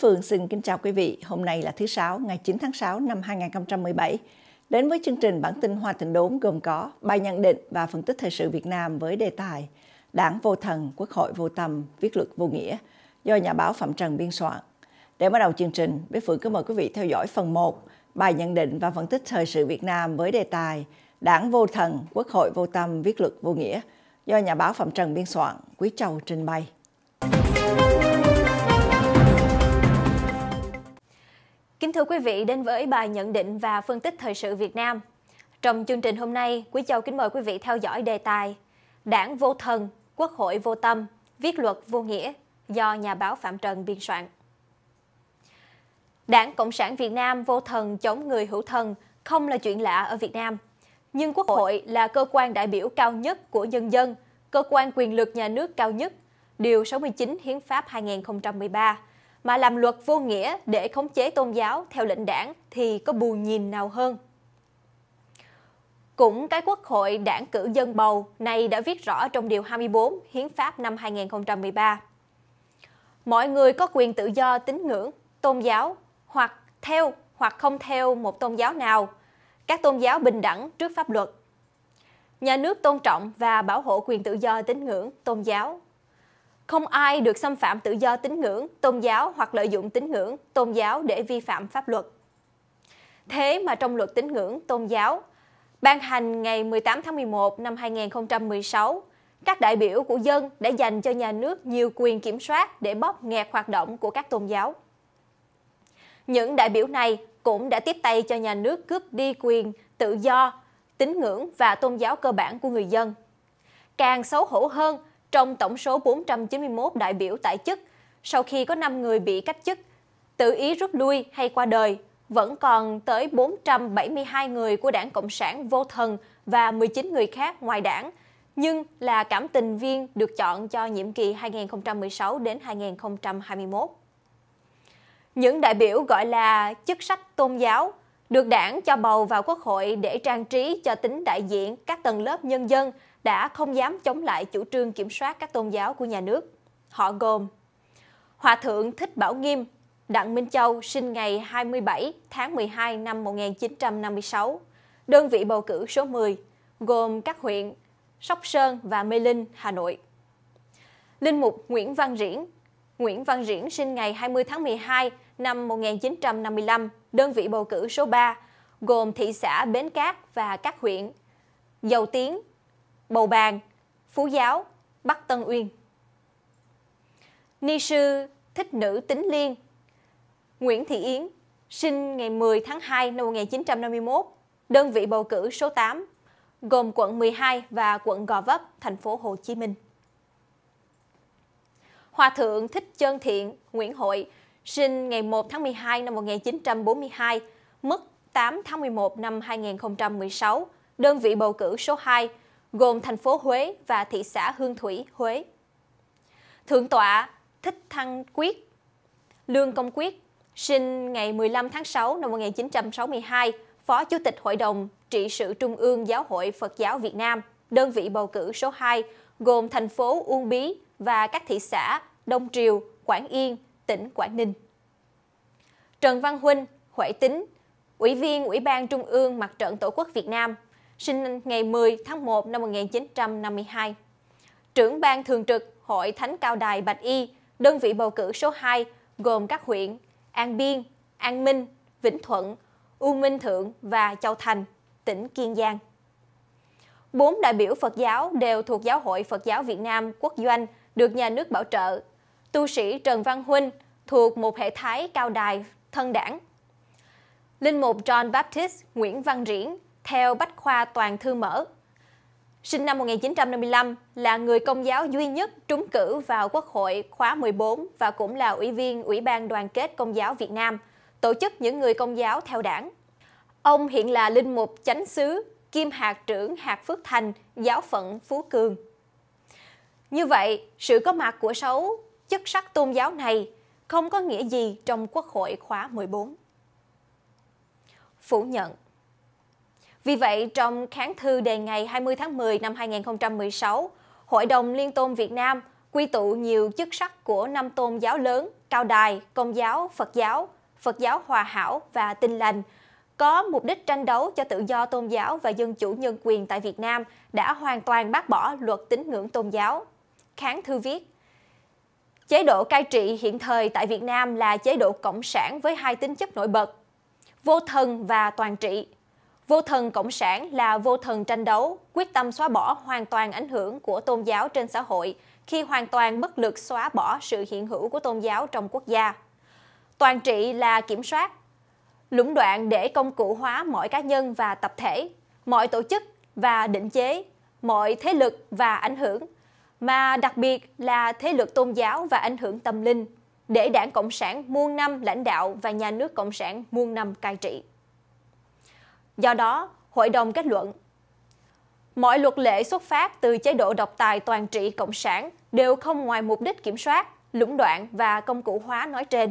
Phương xin kính chào quý vị. Hôm nay là thứ Sáu, ngày 9 tháng 6 năm 2017. Đến với chương trình bản tin Hoa Thịnh Đốn gồm có bài nhận định và phân tích thời sự Việt Nam với đề tài Đảng vô thần, Quốc hội vô tâm, viết luật vô nghĩa do nhà báo Phạm Trần biên soạn. Để bắt đầu chương trình, Bế Phương kính mời quý vị theo dõi phần 1, bài nhận định và phân tích thời sự Việt Nam với đề tài Đảng vô thần, Quốc hội vô tâm, viết luật vô nghĩa do nhà báo Phạm Trần biên soạn, Quý Châu trình bày. Kính thưa quý vị, đến với bài nhận định và phân tích thời sự Việt Nam. Trong chương trình hôm nay, Quý Châu kính mời quý vị theo dõi đề tài Đảng vô thần, quốc hội vô tâm, viết luật vô nghĩa do nhà báo Phạm Trần biên soạn. Đảng Cộng sản Việt Nam vô thần chống người hữu thần không là chuyện lạ ở Việt Nam. Nhưng Quốc hội là cơ quan đại biểu cao nhất của nhân dân, cơ quan quyền lực nhà nước cao nhất, Điều 69 Hiến pháp 2013 mà làm luật vô nghĩa để khống chế tôn giáo theo lệnh đảng thì có bù nhìn nào hơn. Cũng cái quốc hội đảng cử dân bầu này đã viết rõ trong Điều 24 Hiến pháp năm 2013. Mọi người có quyền tự do tín ngưỡng, tôn giáo hoặc theo hoặc không theo một tôn giáo nào. Các tôn giáo bình đẳng trước pháp luật. Nhà nước tôn trọng và bảo hộ quyền tự do tín ngưỡng, tôn giáo không ai được xâm phạm tự do tín ngưỡng, tôn giáo hoặc lợi dụng tín ngưỡng, tôn giáo để vi phạm pháp luật. Thế mà trong luật tín ngưỡng, tôn giáo, ban hành ngày 18 tháng 11 năm 2016, các đại biểu của dân đã dành cho nhà nước nhiều quyền kiểm soát để bóp nghẹt hoạt động của các tôn giáo. Những đại biểu này cũng đã tiếp tay cho nhà nước cướp đi quyền tự do, tín ngưỡng và tôn giáo cơ bản của người dân. Càng xấu hổ hơn trong tổng số 491 đại biểu tại chức, sau khi có 5 người bị cách chức, tự ý rút lui hay qua đời, vẫn còn tới 472 người của đảng Cộng sản vô thần và 19 người khác ngoài đảng, nhưng là cảm tình viên được chọn cho nhiệm kỳ 2016 đến 2021. Những đại biểu gọi là chức sách tôn giáo được đảng cho bầu vào quốc hội để trang trí cho tính đại diện các tầng lớp nhân dân – đã không dám chống lại chủ trương kiểm soát các tôn giáo của nhà nước. Họ gồm Hòa thượng Thích Bảo Nghiêm, Đặng Minh Châu sinh ngày 27 tháng 12 năm 1956, đơn vị bầu cử số 10, gồm các huyện Sóc Sơn và Mê Linh, Hà Nội. Linh mục Nguyễn Văn Riễn Nguyễn Văn Riễn sinh ngày 20 tháng 12 năm 1955, đơn vị bầu cử số 3, gồm thị xã Bến Cát và các huyện Dầu Tiến, Bầu Bàng, Phú Giáo, Bắc Tân Uyên. Ni sư thích nữ tính liên Nguyễn Thị Yến, sinh ngày 10 tháng 2 năm 1951, đơn vị bầu cử số 8, gồm quận 12 và quận Gò Vấp, thành phố Hồ Chí Minh. Hòa thượng Thích Chơn Thiện, Nguyễn Hội, sinh ngày 1 tháng 12 năm 1942, mất 8 tháng 11 năm 2016, đơn vị bầu cử số 2, gồm thành phố Huế và thị xã Hương Thủy, Huế. Thượng tọa Thích Thăng Quyết, Lương Công Quyết, sinh ngày 15 tháng 6 năm 1962, Phó Chủ tịch Hội đồng Trị sự Trung ương Giáo hội Phật giáo Việt Nam, đơn vị bầu cử số 2, gồm thành phố Uông Bí và các thị xã Đông Triều, Quảng Yên, tỉnh Quảng Ninh. Trần Văn Huynh, Huệ Tính, Ủy viên Ủy ban Trung ương Mặt trận Tổ quốc Việt Nam, sinh ngày 10 tháng 1 năm 1952. Trưởng ban thường trực Hội Thánh Cao Đài Bạch Y, đơn vị bầu cử số 2 gồm các huyện An Biên, An Minh, Vĩnh Thuận, U Minh Thượng và Châu Thành, tỉnh Kiên Giang. Bốn đại biểu Phật giáo đều thuộc Giáo hội Phật giáo Việt Nam quốc doanh được nhà nước bảo trợ. Tu sĩ Trần Văn Huynh thuộc một hệ thái cao đài thân đảng. Linh mục John Baptist Nguyễn Văn Riễn theo Bách Khoa Toàn Thư Mở. Sinh năm 1955, là người công giáo duy nhất trúng cử vào Quốc hội khóa 14 và cũng là ủy viên Ủy ban Đoàn kết Công giáo Việt Nam, tổ chức những người công giáo theo đảng. Ông hiện là linh mục chánh xứ, Kim hạt trưởng hạt Phước Thành, giáo phận Phú Cường. Như vậy, sự có mặt của sáu chức sắc tôn giáo này không có nghĩa gì trong Quốc hội khóa 14. Phủ nhận vì vậy, trong kháng thư đề ngày 20 tháng 10 năm 2016, Hội đồng Liên tôn Việt Nam quy tụ nhiều chức sắc của năm tôn giáo lớn, cao đài, công giáo, Phật giáo, Phật giáo hòa hảo và tinh lành, có mục đích tranh đấu cho tự do tôn giáo và dân chủ nhân quyền tại Việt Nam đã hoàn toàn bác bỏ luật tín ngưỡng tôn giáo. Kháng thư viết, chế độ cai trị hiện thời tại Việt Nam là chế độ cộng sản với hai tính chất nổi bật, vô thần và toàn trị. Vô thần cộng sản là vô thần tranh đấu, quyết tâm xóa bỏ hoàn toàn ảnh hưởng của tôn giáo trên xã hội khi hoàn toàn bất lực xóa bỏ sự hiện hữu của tôn giáo trong quốc gia. Toàn trị là kiểm soát, lũng đoạn để công cụ hóa mọi cá nhân và tập thể, mọi tổ chức và định chế, mọi thế lực và ảnh hưởng, mà đặc biệt là thế lực tôn giáo và ảnh hưởng tâm linh, để đảng Cộng sản muôn năm lãnh đạo và nhà nước Cộng sản muôn năm cai trị. Do đó, hội đồng kết luận Mọi luật lệ xuất phát từ chế độ độc tài toàn trị cộng sản đều không ngoài mục đích kiểm soát, lũng đoạn và công cụ hóa nói trên.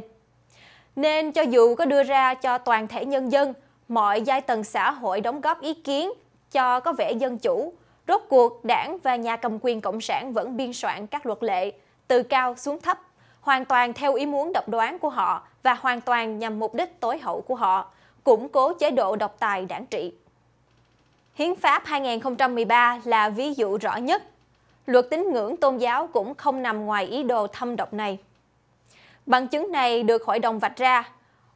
Nên cho dù có đưa ra cho toàn thể nhân dân, mọi giai tầng xã hội đóng góp ý kiến cho có vẻ dân chủ, rốt cuộc đảng và nhà cầm quyền cộng sản vẫn biên soạn các luật lệ, từ cao xuống thấp, hoàn toàn theo ý muốn độc đoán của họ và hoàn toàn nhằm mục đích tối hậu của họ, củng cố chế độ độc tài đảng trị. Hiến pháp 2013 là ví dụ rõ nhất. Luật tín ngưỡng tôn giáo cũng không nằm ngoài ý đồ thâm độc này. Bằng chứng này được hội đồng vạch ra.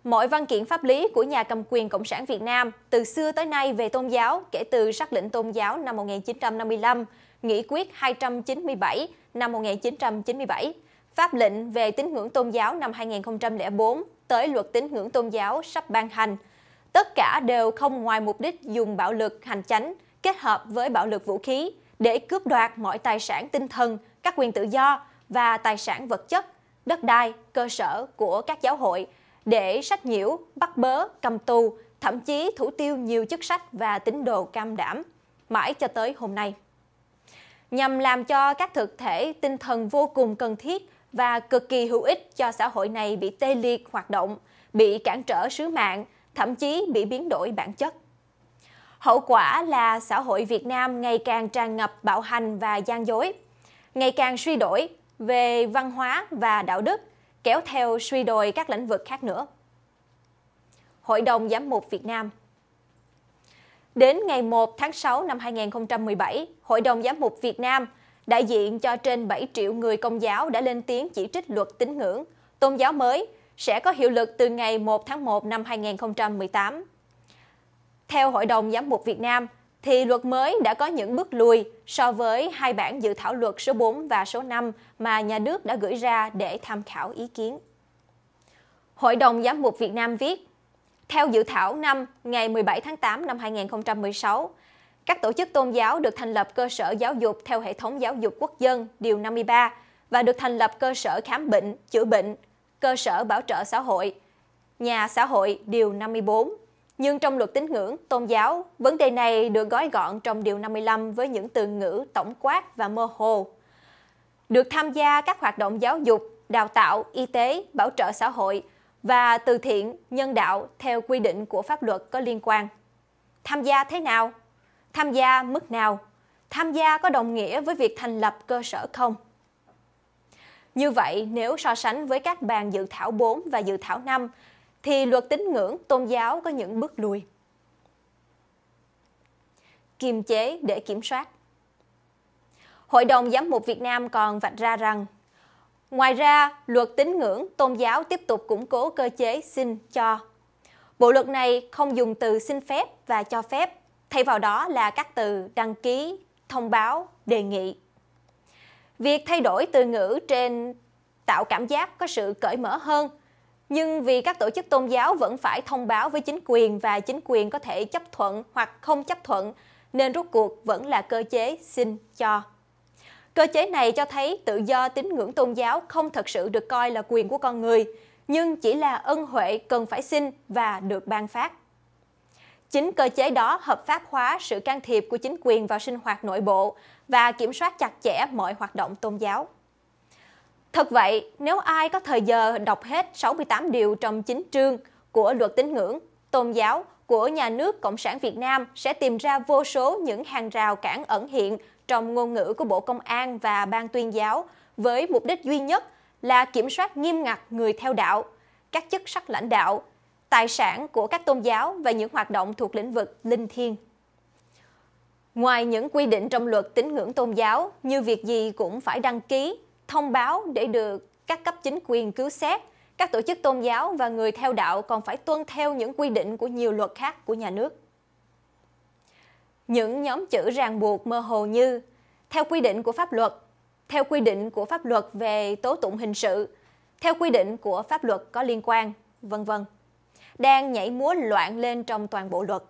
Mọi văn kiện pháp lý của nhà cầm quyền Cộng sản Việt Nam từ xưa tới nay về tôn giáo kể từ sắc lệnh tôn giáo năm 1955, Nghị quyết 297 năm 1997, Pháp lệnh về tín ngưỡng tôn giáo năm 2004 tới luật tín ngưỡng tôn giáo sắp ban hành – tất cả đều không ngoài mục đích dùng bạo lực hành chánh kết hợp với bạo lực vũ khí để cướp đoạt mọi tài sản tinh thần, các quyền tự do và tài sản vật chất, đất đai, cơ sở của các giáo hội để sách nhiễu, bắt bớ, cầm tù, thậm chí thủ tiêu nhiều chức sách và tín đồ cam đảm, mãi cho tới hôm nay. Nhằm làm cho các thực thể tinh thần vô cùng cần thiết và cực kỳ hữu ích cho xã hội này bị tê liệt hoạt động, bị cản trở sứ mạng, thậm chí bị biến đổi bản chất. Hậu quả là xã hội Việt Nam ngày càng tràn ngập bạo hành và gian dối, ngày càng suy đổi về văn hóa và đạo đức, kéo theo suy đồi các lĩnh vực khác nữa. Hội đồng Giám mục Việt Nam Đến ngày 1 tháng 6 năm 2017, Hội đồng Giám mục Việt Nam đại diện cho trên 7 triệu người công giáo đã lên tiếng chỉ trích luật tín ngưỡng, tôn giáo mới – sẽ có hiệu lực từ ngày 1 tháng 1 năm 2018. Theo Hội đồng Giám mục Việt Nam, thì luật mới đã có những bước lùi so với hai bản dự thảo luật số 4 và số 5 mà nhà nước đã gửi ra để tham khảo ý kiến. Hội đồng Giám mục Việt Nam viết, theo dự thảo năm ngày 17 tháng 8 năm 2016, các tổ chức tôn giáo được thành lập cơ sở giáo dục theo hệ thống giáo dục quốc dân điều 53 và được thành lập cơ sở khám bệnh, chữa bệnh, cơ sở bảo trợ xã hội, nhà xã hội Điều 54. Nhưng trong luật tín ngưỡng, tôn giáo, vấn đề này được gói gọn trong Điều 55 với những từ ngữ tổng quát và mơ hồ. Được tham gia các hoạt động giáo dục, đào tạo, y tế, bảo trợ xã hội và từ thiện, nhân đạo theo quy định của pháp luật có liên quan. Tham gia thế nào? Tham gia mức nào? Tham gia có đồng nghĩa với việc thành lập cơ sở không? Như vậy, nếu so sánh với các bàn dự thảo 4 và dự thảo 5, thì luật tín ngưỡng tôn giáo có những bước lùi. Kiềm chế để kiểm soát Hội đồng Giám mục Việt Nam còn vạch ra rằng Ngoài ra, luật tín ngưỡng tôn giáo tiếp tục củng cố cơ chế xin cho. Bộ luật này không dùng từ xin phép và cho phép, thay vào đó là các từ đăng ký, thông báo, đề nghị, Việc thay đổi từ ngữ trên tạo cảm giác có sự cởi mở hơn, nhưng vì các tổ chức tôn giáo vẫn phải thông báo với chính quyền và chính quyền có thể chấp thuận hoặc không chấp thuận, nên rốt cuộc vẫn là cơ chế xin cho. Cơ chế này cho thấy tự do tín ngưỡng tôn giáo không thật sự được coi là quyền của con người, nhưng chỉ là ân huệ cần phải xin và được ban phát. Chính cơ chế đó hợp pháp hóa sự can thiệp của chính quyền vào sinh hoạt nội bộ, và kiểm soát chặt chẽ mọi hoạt động tôn giáo. Thật vậy, nếu ai có thời giờ đọc hết 68 điều trong chính trương của luật tín ngưỡng, tôn giáo của nhà nước Cộng sản Việt Nam sẽ tìm ra vô số những hàng rào cản ẩn hiện trong ngôn ngữ của Bộ Công an và Ban tuyên giáo với mục đích duy nhất là kiểm soát nghiêm ngặt người theo đạo, các chức sắc lãnh đạo, tài sản của các tôn giáo và những hoạt động thuộc lĩnh vực linh thiêng. Ngoài những quy định trong luật tín ngưỡng tôn giáo như việc gì cũng phải đăng ký, thông báo để được các cấp chính quyền cứu xét, các tổ chức tôn giáo và người theo đạo còn phải tuân theo những quy định của nhiều luật khác của nhà nước. Những nhóm chữ ràng buộc mơ hồ như theo quy định của pháp luật, theo quy định của pháp luật về tố tụng hình sự, theo quy định của pháp luật có liên quan, vân vân, đang nhảy múa loạn lên trong toàn bộ luật.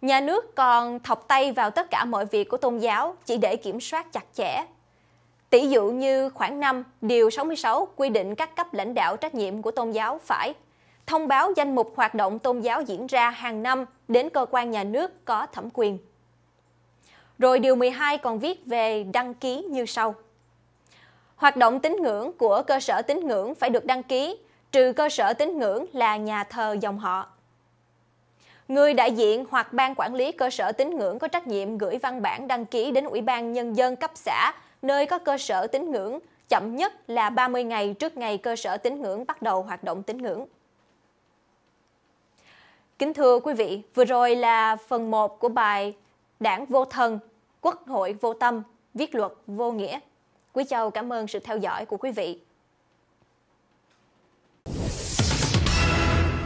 Nhà nước còn thọc tay vào tất cả mọi việc của tôn giáo chỉ để kiểm soát chặt chẽ. Tỷ dụ như khoảng 5, điều 66 quy định các cấp lãnh đạo trách nhiệm của tôn giáo phải thông báo danh mục hoạt động tôn giáo diễn ra hàng năm đến cơ quan nhà nước có thẩm quyền. Rồi điều 12 còn viết về đăng ký như sau. Hoạt động tín ngưỡng của cơ sở tín ngưỡng phải được đăng ký, trừ cơ sở tín ngưỡng là nhà thờ dòng họ người đại diện hoặc ban quản lý cơ sở tín ngưỡng có trách nhiệm gửi văn bản đăng ký đến Ủy ban Nhân dân cấp xã, nơi có cơ sở tín ngưỡng, chậm nhất là 30 ngày trước ngày cơ sở tín ngưỡng bắt đầu hoạt động tín ngưỡng. Kính thưa quý vị, vừa rồi là phần 1 của bài Đảng vô thần, Quốc hội vô tâm, viết luật vô nghĩa. Quý Châu cảm ơn sự theo dõi của quý vị.